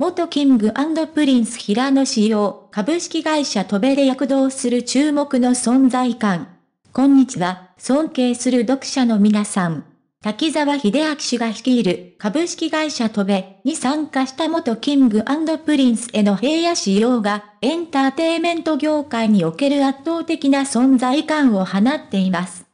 元キングプリンス平野仕様、株式会社戸部で躍動する注目の存在感。こんにちは、尊敬する読者の皆さん。滝沢秀明氏が率いる株式会社戸部に参加した元キングプリンスへの平野仕様がエンターテイメント業界における圧倒的な存在感を放っています。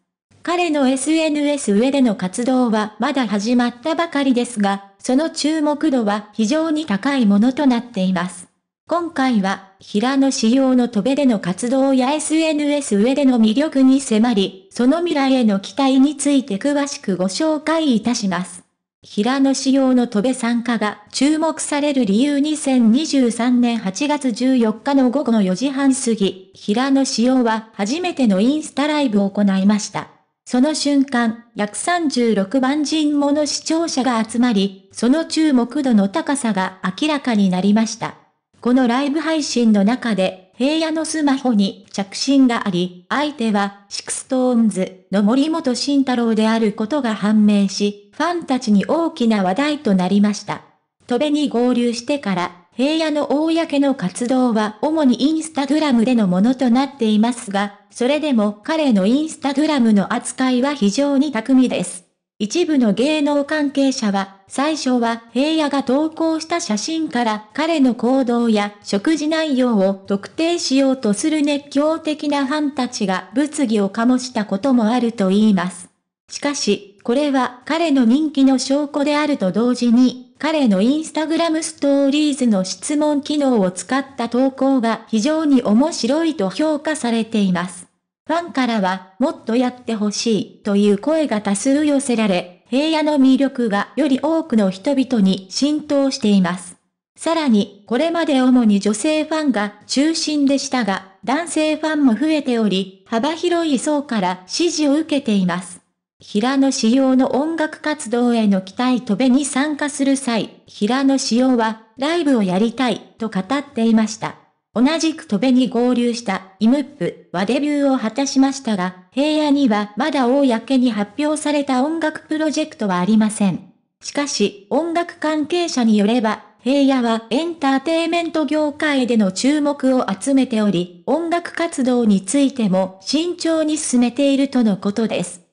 彼の SNS 上での活動はまだ始まったばかりですが、その注目度は非常に高いものとなっています。今回は、平野仕様の戸辺での活動や SNS 上での魅力に迫り、その未来への期待について詳しくご紹介いたします。平野仕様の戸辺参加が注目される理由2023年8月14日の午後の4時半過ぎ、平野仕様は初めてのインスタライブを行いました。その瞬間、約36万人もの視聴者が集まり、その注目度の高さが明らかになりました。このライブ配信の中で、平野のスマホに着信があり、相手は、シクストーンズの森本慎太郎であることが判明し、ファンたちに大きな話題となりました。飛べに合流してから、平野の公の活動は主にインスタグラムでのものとなっていますが、それでも彼のインスタグラムの扱いは非常に巧みです。一部の芸能関係者は、最初は平野が投稿した写真から彼の行動や食事内容を特定しようとする熱狂的なファンたちが物議を醸したこともあると言います。しかし、これは彼の人気の証拠であると同時に、彼のインスタグラムストーリーズの質問機能を使った投稿が非常に面白いと評価されています。ファンからは、もっとやってほしいという声が多数寄せられ、平野の魅力がより多くの人々に浸透しています。さらに、これまで主に女性ファンが中心でしたが、男性ファンも増えており、幅広い層から支持を受けています。平野紫耀の音楽活動への期待とべに参加する際、平野紫耀は、ライブをやりたい、と語っていました。同じくとべに合流したイムップはデビューを果たしましたが、平野にはまだ公に発表された音楽プロジェクトはありません。しかし、音楽関係者によれば、平野はエンターテイメント業界での注目を集めており、音楽活動についても慎重に進めているとのことです。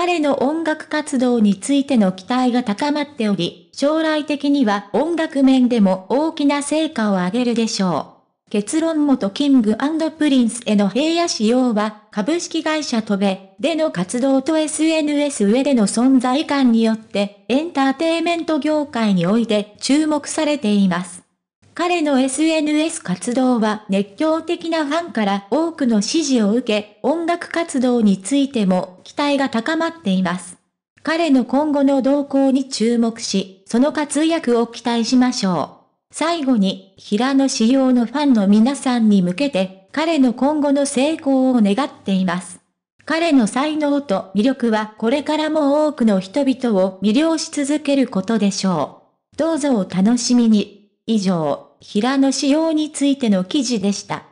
彼の音楽活動についての期待が高まっており、将来的には音楽面でも大きな成果を上げるでしょう。結論元キングプリンスへの平野仕様は、株式会社トベでの活動と SNS 上での存在感によって、エンターテイメント業界において注目されています。彼の SNS 活動は熱狂的なファンから多くの支持を受け、音楽活動についても期待が高まっています。彼の今後の動向に注目し、その活躍を期待しましょう。最後に、平野仕様のファンの皆さんに向けて、彼の今後の成功を願っています。彼の才能と魅力はこれからも多くの人々を魅了し続けることでしょう。どうぞお楽しみに。以上。平野紫耀についての記事でした。